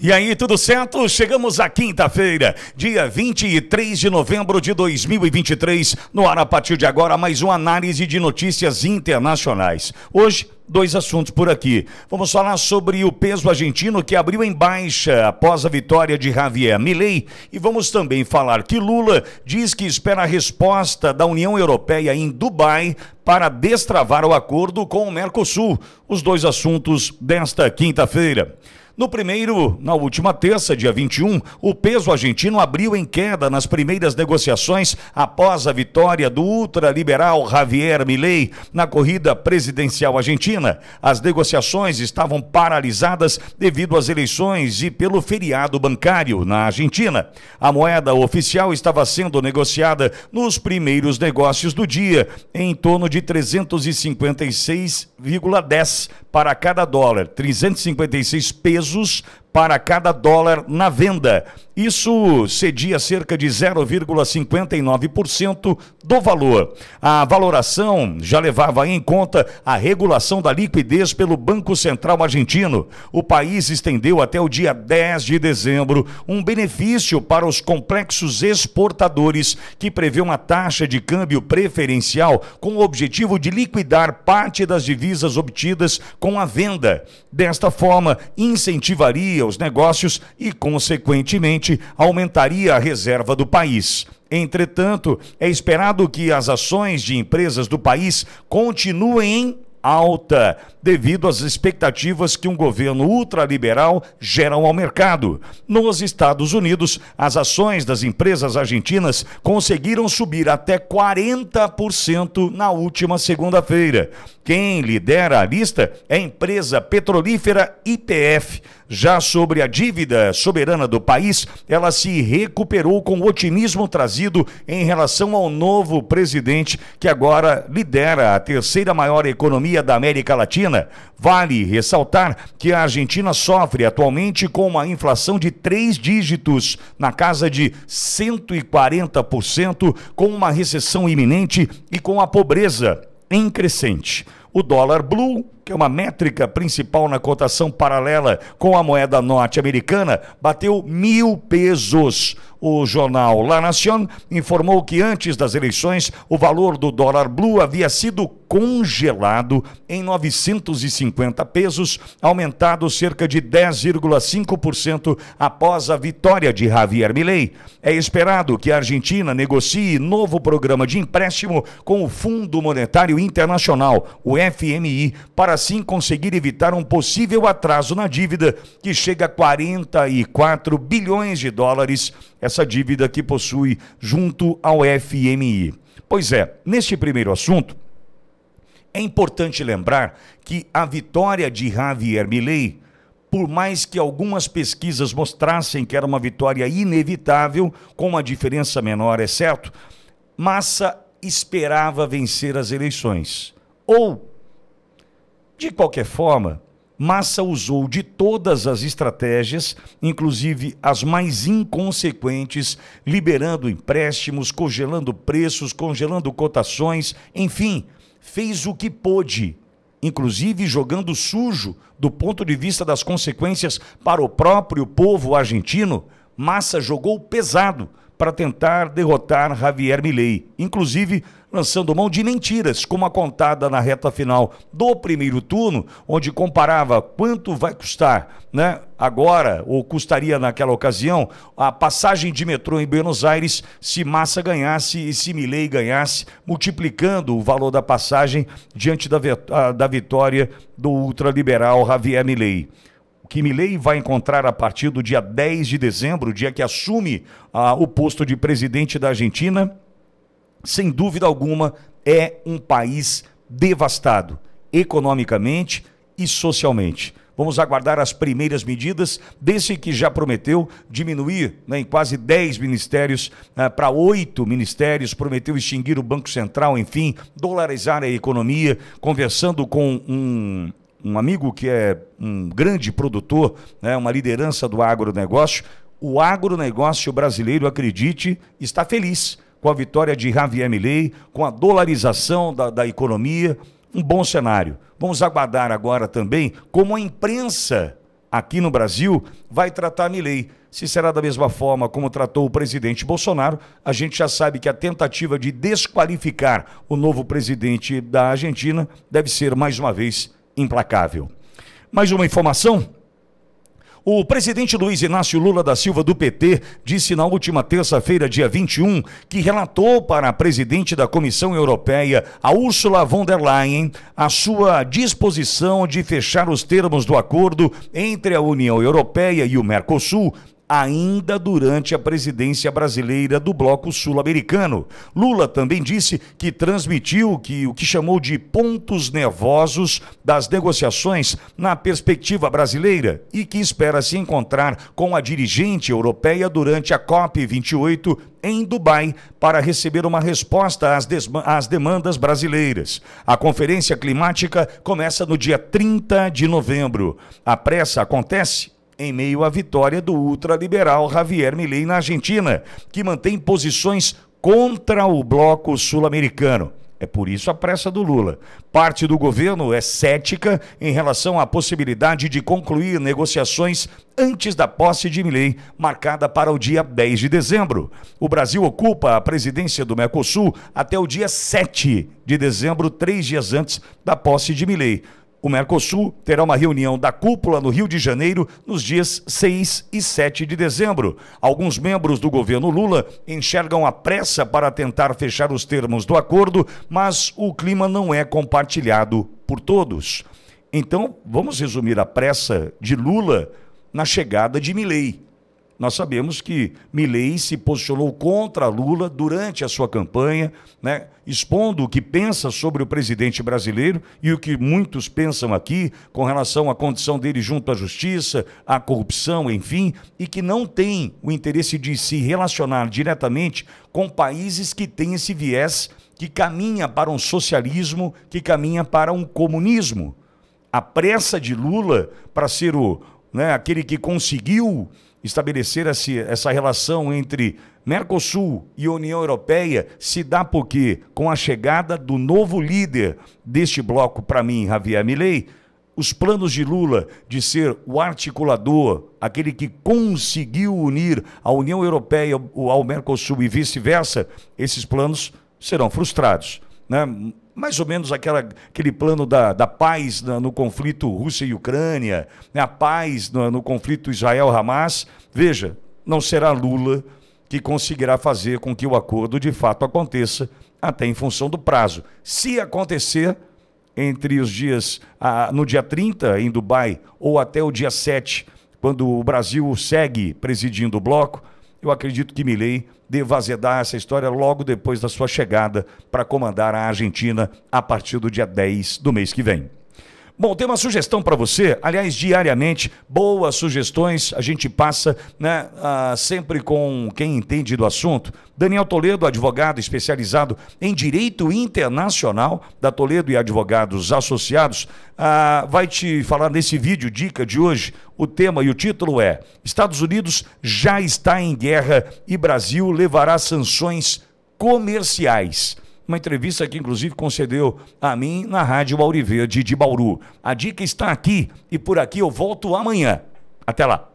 E aí, tudo certo? Chegamos à quinta-feira, dia 23 de novembro de 2023. No ar, a partir de agora, mais uma análise de notícias internacionais. Hoje, dois assuntos por aqui. Vamos falar sobre o peso argentino que abriu em baixa após a vitória de Javier Milei e vamos também falar que Lula diz que espera a resposta da União Europeia em Dubai para destravar o acordo com o Mercosul. Os dois assuntos desta quinta-feira. No primeiro, na última terça, dia 21, o peso argentino abriu em queda nas primeiras negociações após a vitória do ultraliberal Javier Milei na corrida presidencial argentina. As negociações estavam paralisadas devido às eleições e pelo feriado bancário na Argentina. A moeda oficial estava sendo negociada nos primeiros negócios do dia, em torno de 356,10 para cada dólar, 356 pesos Jesus para cada dólar na venda. Isso cedia cerca de 0,59% do valor. A valoração já levava em conta a regulação da liquidez pelo Banco Central Argentino. O país estendeu até o dia 10 de dezembro um benefício para os complexos exportadores que prevê uma taxa de câmbio preferencial com o objetivo de liquidar parte das divisas obtidas com a venda. Desta forma, incentivaria os negócios e, consequentemente, aumentaria a reserva do país. Entretanto, é esperado que as ações de empresas do país continuem alta, devido às expectativas que um governo ultraliberal geram ao mercado. Nos Estados Unidos, as ações das empresas argentinas conseguiram subir até 40% na última segunda-feira. Quem lidera a lista é a empresa petrolífera IPF. Já sobre a dívida soberana do país, ela se recuperou com o otimismo trazido em relação ao novo presidente, que agora lidera a terceira maior economia da América Latina. Vale ressaltar que a Argentina sofre atualmente com uma inflação de três dígitos, na casa de 140%, com uma recessão iminente e com a pobreza em crescente. O dólar blue que é uma métrica principal na cotação paralela com a moeda norte-americana, bateu mil pesos. O jornal La Nación informou que antes das eleições, o valor do dólar blue havia sido congelado em 950 pesos, aumentado cerca de 10,5% após a vitória de Javier Milei. É esperado que a Argentina negocie novo programa de empréstimo com o Fundo Monetário Internacional, o FMI, para assim conseguir evitar um possível atraso na dívida que chega a 44 bilhões de dólares, essa dívida que possui junto ao FMI. Pois é, neste primeiro assunto, é importante lembrar que a vitória de Javier Milley, por mais que algumas pesquisas mostrassem que era uma vitória inevitável, com uma diferença menor, é certo, Massa esperava vencer as eleições. Ou de qualquer forma, Massa usou de todas as estratégias, inclusive as mais inconsequentes, liberando empréstimos, congelando preços, congelando cotações, enfim, fez o que pôde, inclusive jogando sujo do ponto de vista das consequências para o próprio povo argentino. Massa jogou pesado para tentar derrotar Javier Milei, inclusive lançando mão de mentiras, como a contada na reta final do primeiro turno, onde comparava quanto vai custar, né? Agora, ou custaria naquela ocasião, a passagem de metrô em Buenos Aires se Massa ganhasse e se Milei ganhasse, multiplicando o valor da passagem diante da, da vitória do ultraliberal Javier Milei que Milley vai encontrar a partir do dia 10 de dezembro, dia que assume ah, o posto de presidente da Argentina, sem dúvida alguma, é um país devastado economicamente e socialmente. Vamos aguardar as primeiras medidas, desse que já prometeu diminuir né, em quase 10 ministérios né, para 8 ministérios, prometeu extinguir o Banco Central, enfim, dolarizar a economia, conversando com um, um amigo que é um grande produtor, né, uma liderança do agronegócio. O agronegócio brasileiro, acredite, está feliz com a vitória de Javier Milei, com a dolarização da, da economia, um bom cenário. Vamos aguardar agora também como a imprensa aqui no Brasil vai tratar Milei. Se será da mesma forma como tratou o presidente Bolsonaro, a gente já sabe que a tentativa de desqualificar o novo presidente da Argentina deve ser mais uma vez implacável. Mais uma informação? O presidente Luiz Inácio Lula da Silva, do PT, disse na última terça-feira, dia 21, que relatou para a presidente da Comissão Europeia, a Ursula von der Leyen, a sua disposição de fechar os termos do acordo entre a União Europeia e o Mercosul ainda durante a presidência brasileira do Bloco Sul-Americano. Lula também disse que transmitiu que o que chamou de pontos nervosos das negociações na perspectiva brasileira e que espera se encontrar com a dirigente europeia durante a COP 28 em Dubai para receber uma resposta às, às, demandas brasileiras. A conferência climática começa no dia 30 de novembro. A pressa acontece em meio à vitória do ultraliberal Javier Milei na Argentina, que mantém posições contra o bloco sul-americano. É por isso a pressa do Lula. Parte do governo é cética em relação à possibilidade de concluir negociações antes da posse de Milei, marcada para o dia 10 de dezembro. O Brasil ocupa a presidência do Mercosul até o dia 7 de dezembro, três dias antes da posse de Milei. O Mercosul terá uma reunião da cúpula no Rio de Janeiro nos dias 6 e 7 de dezembro. Alguns membros do governo Lula enxergam a pressa para tentar fechar os termos do acordo, mas o clima não é compartilhado por todos. Então, vamos resumir a pressa de Lula na chegada de Milei. Nós sabemos que Milley se posicionou contra Lula durante a sua campanha, né, expondo o que pensa sobre o presidente brasileiro e o que muitos pensam aqui com relação à condição dele junto à justiça, à corrupção, enfim, e que não tem o interesse de se relacionar diretamente com países que têm esse viés que caminha para um socialismo, que caminha para um comunismo. A pressa de Lula para ser o, né, aquele que conseguiu estabelecer essa relação entre Mercosul e União Europeia se dá porque Com a chegada do novo líder deste bloco, para mim, Javier Milei, os planos de Lula de ser o articulador, aquele que conseguiu unir a União Europeia ao Mercosul e vice-versa, esses planos serão frustrados. Né? mais ou menos aquela, aquele plano da, da paz no, no conflito Rússia e Ucrânia, né? a paz no, no conflito Israel-Hamas. Veja, não será Lula que conseguirá fazer com que o acordo de fato aconteça, até em função do prazo. Se acontecer entre os dias, ah, no dia 30 em Dubai ou até o dia 7, quando o Brasil segue presidindo o bloco, eu acredito que Milley deva azedar essa história logo depois da sua chegada para comandar a Argentina a partir do dia 10 do mês que vem. Bom, tem uma sugestão para você, aliás, diariamente, boas sugestões, a gente passa né, ah, sempre com quem entende do assunto. Daniel Toledo, advogado especializado em direito internacional da Toledo e Advogados Associados, ah, vai te falar nesse vídeo, dica de hoje. O tema e o título é: Estados Unidos já está em guerra e Brasil levará sanções comerciais uma entrevista que inclusive concedeu a mim na Rádio Auriverde de Bauru. A dica está aqui e por aqui eu volto amanhã. Até lá.